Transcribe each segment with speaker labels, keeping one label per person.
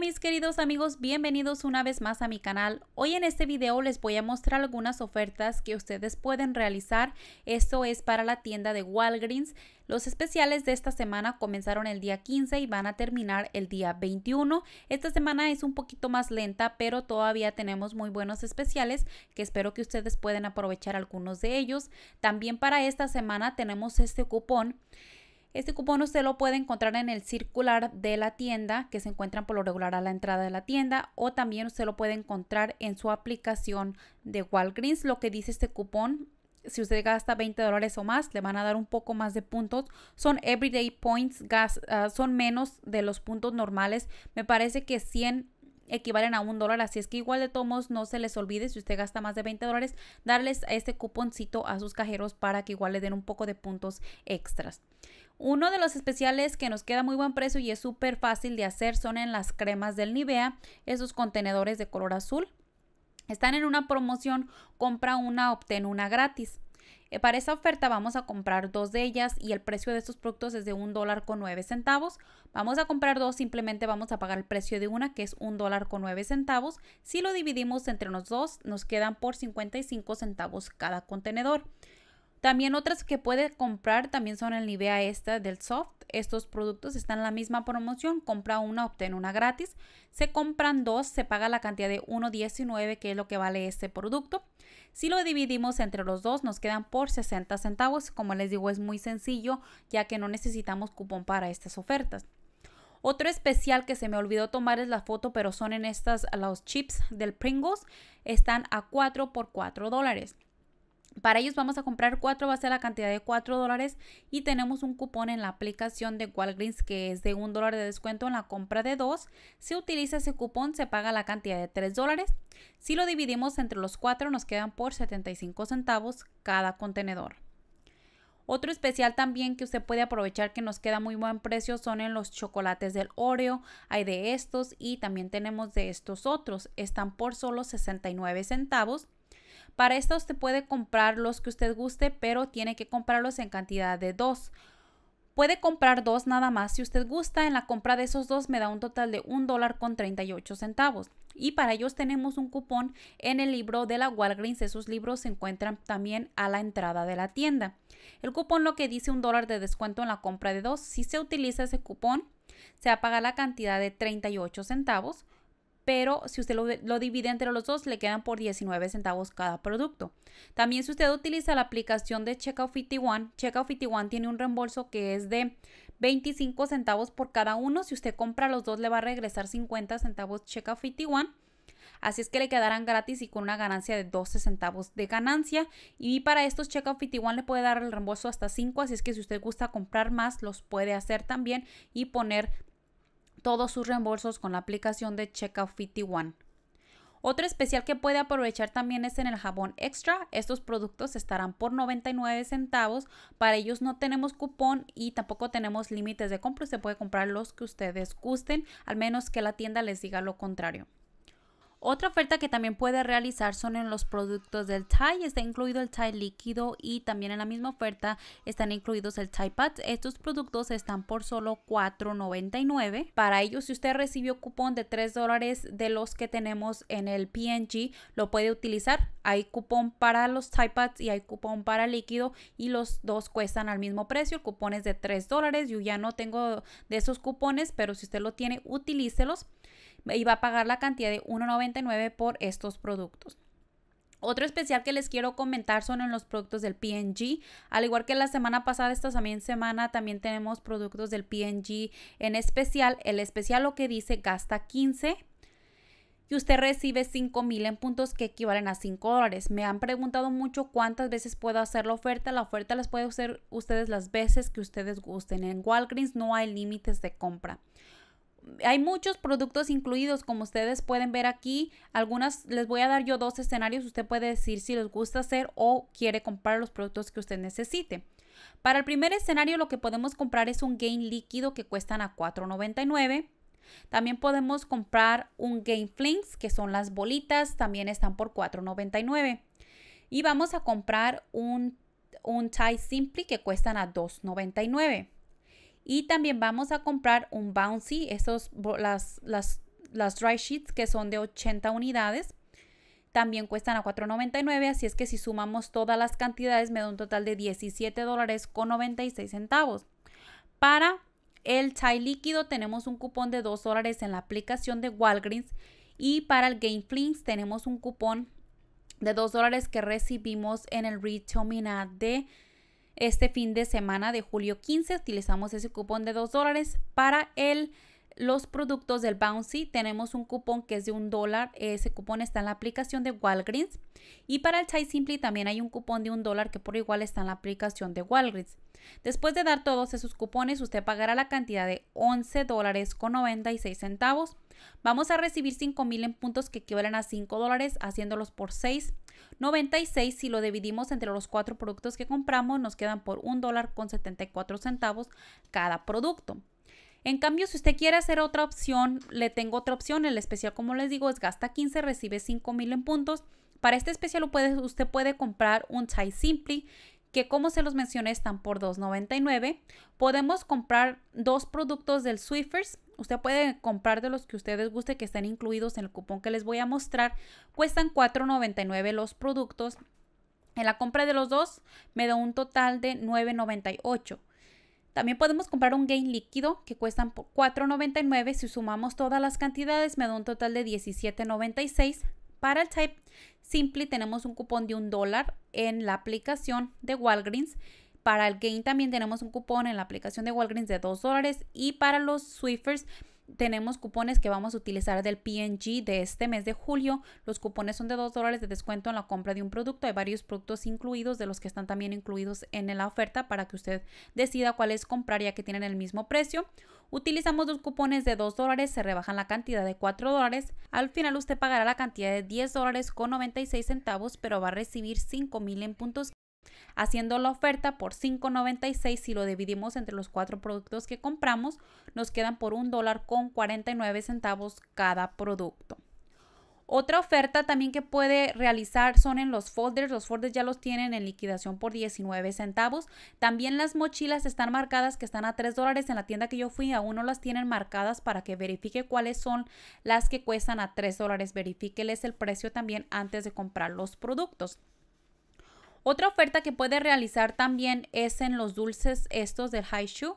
Speaker 1: mis queridos amigos, bienvenidos una vez más a mi canal. Hoy en este video les voy a mostrar algunas ofertas que ustedes pueden realizar. Esto es para la tienda de Walgreens. Los especiales de esta semana comenzaron el día 15 y van a terminar el día 21. Esta semana es un poquito más lenta, pero todavía tenemos muy buenos especiales que espero que ustedes puedan aprovechar algunos de ellos. También para esta semana tenemos este cupón este cupón usted lo puede encontrar en el circular de la tienda que se encuentran por lo regular a la entrada de la tienda o también usted lo puede encontrar en su aplicación de Walgreens. Lo que dice este cupón, si usted gasta 20 dólares o más, le van a dar un poco más de puntos. Son everyday points, ah, son menos de los puntos normales. Me parece que 100 equivalen a un dólar. Así es que igual de tomos no se les olvide, si usted gasta más de 20 dólares, darles este cuponcito a sus cajeros para que igual le den un poco de puntos extras. Uno de los especiales que nos queda muy buen precio y es súper fácil de hacer son en las cremas del Nivea, esos contenedores de color azul. Están en una promoción, compra una, obtén una gratis. Eh, para esa oferta vamos a comprar dos de ellas y el precio de estos productos es de un dólar con centavos. Vamos a comprar dos, simplemente vamos a pagar el precio de una que es un dólar con centavos. Si lo dividimos entre los dos, nos quedan por 55 centavos cada contenedor. También otras que puede comprar también son en Nivea esta del soft. Estos productos están en la misma promoción. Compra una, obtén una gratis. Se compran dos, se paga la cantidad de 1.19 que es lo que vale este producto. Si lo dividimos entre los dos nos quedan por 60 centavos. Como les digo es muy sencillo ya que no necesitamos cupón para estas ofertas. Otro especial que se me olvidó tomar es la foto, pero son en estas los chips del Pringles. Están a 4 por 4 dólares. Para ellos vamos a comprar cuatro, va a ser la cantidad de 4 dólares y tenemos un cupón en la aplicación de Walgreens que es de un dólar de descuento en la compra de dos. Si utiliza ese cupón se paga la cantidad de 3 dólares. Si lo dividimos entre los cuatro nos quedan por 75 centavos cada contenedor. Otro especial también que usted puede aprovechar que nos queda muy buen precio son en los chocolates del Oreo. Hay de estos y también tenemos de estos otros. Están por solo 69 centavos. Para esto usted puede comprar los que usted guste, pero tiene que comprarlos en cantidad de dos. Puede comprar dos nada más si usted gusta. En la compra de esos dos me da un total de un dólar con 38 centavos. Y para ellos tenemos un cupón en el libro de la Walgreens. Esos libros se encuentran también a la entrada de la tienda. El cupón lo que dice un dólar de descuento en la compra de dos. Si se utiliza ese cupón, se apaga la cantidad de 38 centavos pero si usted lo, divide entre los dos, le quedan por 19 centavos cada producto. También si usted utiliza la aplicación de Checkout 51, Checkout 51 tiene un reembolso que es de 25 centavos por cada uno. Si usted compra los dos, le va a regresar 50 centavos Checkout 51. Así es que le quedarán gratis y con una ganancia de 12 centavos de ganancia. Y para estos Checkout 51 le puede dar el reembolso hasta 5. Así es que si usted gusta comprar más, los puede hacer también y poner todos sus reembolsos con la aplicación de Checkout 51. Otro especial que puede aprovechar también es en el jabón extra. Estos productos estarán por 99 centavos. Para ellos no tenemos cupón y tampoco tenemos límites de compra. Se puede comprar los que ustedes gusten, al menos que la tienda les diga lo contrario. Otra oferta que también puede realizar son en los productos del Thai, está incluido el Thai líquido y también en la misma oferta están incluidos el Thai Pads. Estos productos están por solo $4.99. Para ello, si usted recibió cupón de $3 de los que tenemos en el PNG, lo puede utilizar. Hay cupón para los Thai Pads y hay cupón para líquido y los dos cuestan al mismo precio. El cupón es de $3 Yo ya no tengo de esos cupones, pero si usted lo tiene, utilícelos y va a pagar la cantidad de 1,99 por estos productos. Otro especial que les quiero comentar son en los productos del PNG. Al igual que la semana pasada, esta semana también tenemos productos del PNG en especial. El especial lo que dice gasta 15 y usted recibe $5,000 mil en puntos que equivalen a 5 dólares. Me han preguntado mucho cuántas veces puedo hacer la oferta. La oferta las puede hacer ustedes las veces que ustedes gusten. En Walgreens no hay límites de compra hay muchos productos incluidos, como ustedes pueden ver aquí. Algunas les voy a dar yo dos escenarios. Usted puede decir si les gusta hacer o quiere comprar los productos que usted necesite. Para el primer escenario lo que podemos comprar es un gain líquido que cuestan a $4.99. También podemos comprar un gain flings que son las bolitas, también están por $4.99. Y vamos a comprar un, un tie simply que cuestan a $2.99. Y también vamos a comprar un bouncy, esos, las, las, las dry sheets que son de 80 unidades. También cuestan a $4.99, así es que si sumamos todas las cantidades me da un total de $17.96. dólares Para el chai líquido tenemos un cupón de 2 dólares en la aplicación de Walgreens y para el Game Flings tenemos un cupón de 2 dólares que recibimos en el Retomina de este fin de semana de julio 15. Utilizamos ese cupón de 2 dólares para el, los productos del Bouncy. Tenemos un cupón que es de 1 dólar. Ese cupón está en la aplicación de Walgreens. Y para el Chai Simply también hay un cupón de un dólar que por igual está en la aplicación de Walgreens. Después de dar todos esos cupones, usted pagará la cantidad de 11 dólares con 96 centavos. Vamos a recibir 5 mil en puntos que equivalen a 5 dólares, haciéndolos por 6 96, si lo dividimos entre los cuatro productos que compramos, nos quedan por un dólar con 74 centavos cada producto. En cambio, si usted quiere hacer otra opción, le tengo otra opción. El especial, como les digo, es gasta 15, recibe mil en puntos. Para este especial usted puede comprar un Chai Simply que como se los mencioné están por $2.99. Podemos comprar dos productos del swiffer's Usted puede comprar de los que ustedes guste que estén incluidos en el cupón que les voy a mostrar. Cuestan $4.99 los productos. En la compra de los dos me da un total de $9.98. También podemos comprar un gain líquido que cuestan $4.99. Si sumamos todas las cantidades me da un total de $17.96. Para el Type Simply tenemos un cupón de un dólar en la aplicación de Walgreens para el Gain también tenemos un cupón en la aplicación de Walgreens de 2 dólares y para los Swifers tenemos cupones que vamos a utilizar del PNG de este mes de julio. Los cupones son de 2 dólares de descuento en la compra de un producto. Hay varios productos incluidos de los que están también incluidos en la oferta para que usted decida cuál es comprar ya que tienen el mismo precio. Utilizamos dos cupones de 2 dólares, se rebajan la cantidad de 4 dólares. Al final usted pagará la cantidad de 10 dólares con 96 centavos, pero va a recibir 5 mil en puntos Haciendo la oferta por 5.96, si lo dividimos entre los cuatro productos que compramos, nos quedan por un dólar con 49 centavos cada producto. Otra oferta también que puede realizar son en los folders. Los folders ya los tienen en liquidación por 19 centavos. También las mochilas están marcadas que están a 3 dólares. En la tienda que yo fui aún no las tienen marcadas para que verifique cuáles son las que cuestan a 3 dólares. Verifíqueles el precio también antes de comprar los productos. Otra oferta que puede realizar también es en los dulces estos del Shoe.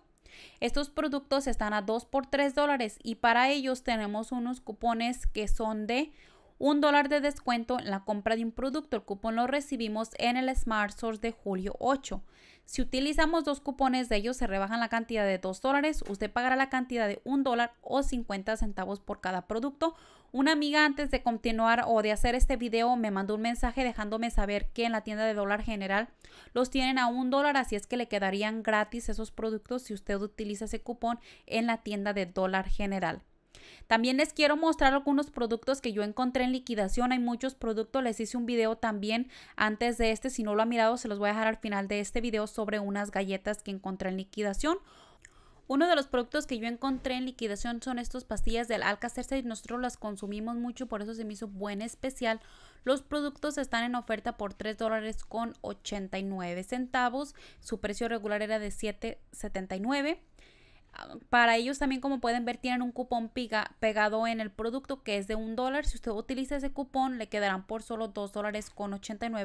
Speaker 1: Estos productos están a 2 por 3 dólares y para ellos tenemos unos cupones que son de un dólar de descuento en la compra de un producto. El cupón lo recibimos en el Smart Source de julio 8. Si utilizamos dos cupones de ellos, se rebajan la cantidad de 2 dólares. Usted pagará la cantidad de 1 dólar o 50 centavos por cada producto una amiga antes de continuar o de hacer este video me mandó un mensaje dejándome saber que en la tienda de dólar general los tienen a un dólar, así es que le quedarían gratis esos productos si usted utiliza ese cupón en la tienda de dólar general. También les quiero mostrar algunos productos que yo encontré en liquidación. Hay muchos productos. Les hice un video también antes de este. Si no lo ha mirado, se los voy a dejar al final de este video sobre unas galletas que encontré en liquidación uno de los productos que yo encontré en liquidación son estos pastillas del Alcacerse y nosotros las consumimos mucho, por eso se me hizo buen especial. Los productos están en oferta por $3.89. dólares con centavos. Su precio regular era de 7.79. Para ellos también, como pueden ver, tienen un cupón piga, pegado en el producto que es de $1. dólar. Si usted utiliza ese cupón, le quedarán por solo $2.89 dólares con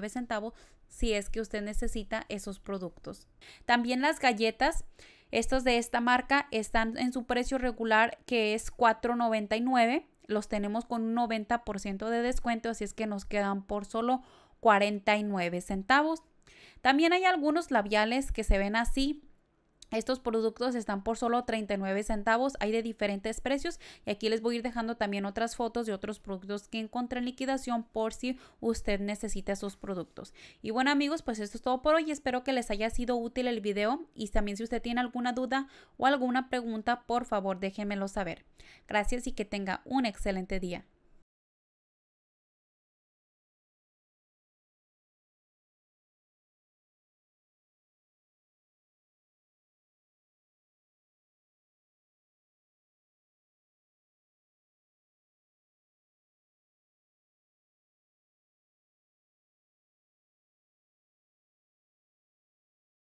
Speaker 1: centavos si es que usted necesita esos productos. También las galletas. Estos de esta marca están en su precio regular que es $4.99. Los tenemos con un 90% de descuento, así es que nos quedan por solo 49 centavos. También hay algunos labiales que se ven así, estos productos están por solo 39 centavos, hay de diferentes precios y aquí les voy a ir dejando también otras fotos de otros productos que encontré en liquidación por si usted necesita esos productos. Y bueno amigos, pues esto es todo por hoy, espero que les haya sido útil el video y también si usted tiene alguna duda o alguna pregunta, por favor déjenmelo saber. Gracias y que tenga un excelente día.